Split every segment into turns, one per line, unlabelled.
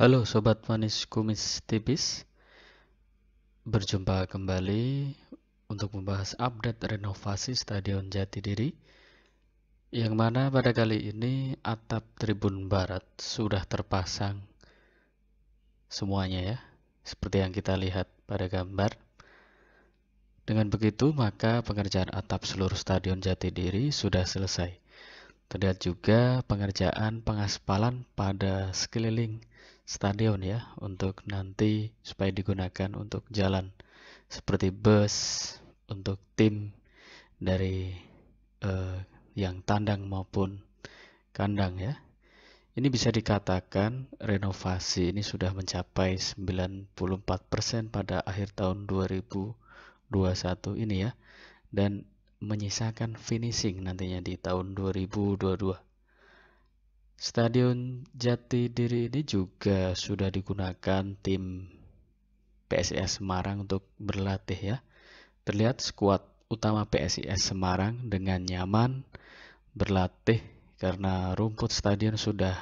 Halo Sobat Manis Kumis Tipis Berjumpa kembali untuk membahas update renovasi Stadion Jatidiri Yang mana pada kali ini atap Tribun Barat sudah terpasang semuanya ya Seperti yang kita lihat pada gambar Dengan begitu maka pengerjaan atap seluruh Stadion Jatidiri sudah selesai Terlihat juga pengerjaan pengaspalan pada sekeliling stadion ya untuk nanti supaya digunakan untuk jalan seperti bus untuk tim dari eh, yang tandang maupun kandang ya. Ini bisa dikatakan renovasi ini sudah mencapai 94% pada akhir tahun 2021 ini ya dan menyisakan finishing nantinya di tahun 2022. Stadion Jati Diri ini juga sudah digunakan tim PSIS Semarang untuk berlatih ya. Terlihat skuad utama PSIS Semarang dengan nyaman berlatih karena rumput stadion sudah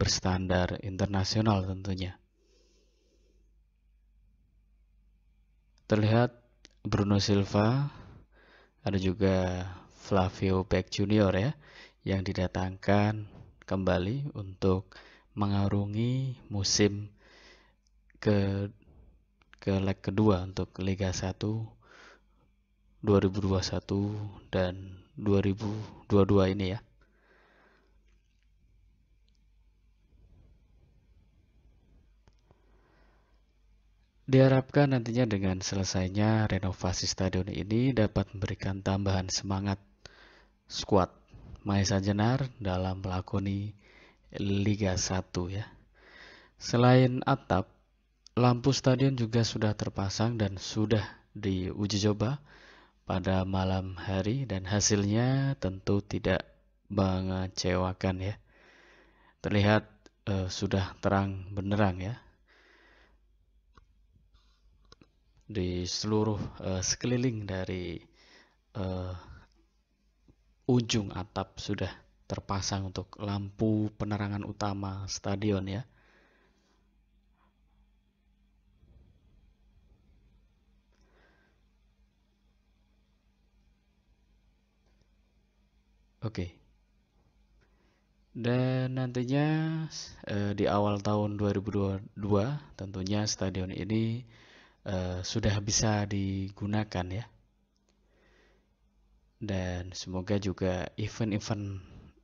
berstandar internasional tentunya. Terlihat Bruno Silva, ada juga Flavio Beck Junior ya, yang didatangkan kembali untuk mengarungi musim ke ke leg kedua untuk Liga 1 2021 dan 2022 ini ya. Diharapkan nantinya dengan selesainya renovasi stadion ini dapat memberikan tambahan semangat squad Maisa Jenar dalam melakoni Liga 1 ya. Selain atap, lampu stadion juga sudah terpasang dan sudah diuji coba pada malam hari dan hasilnya tentu tidak mengecewakan ya. Terlihat eh, sudah terang benderang ya di seluruh eh, sekeliling dari eh, ujung atap sudah terpasang untuk lampu penerangan utama stadion ya. Oke. Dan nantinya eh, di awal tahun 2022 tentunya stadion ini eh, sudah bisa digunakan ya dan semoga juga event-event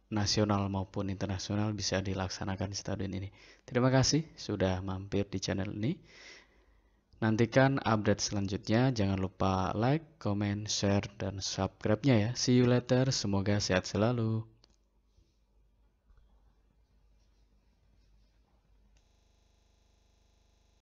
nasional maupun internasional bisa dilaksanakan di stadion ini. Terima kasih sudah mampir di channel ini. Nantikan update selanjutnya. Jangan lupa like, comment, share, dan subscribe-nya ya. See you later. Semoga sehat selalu.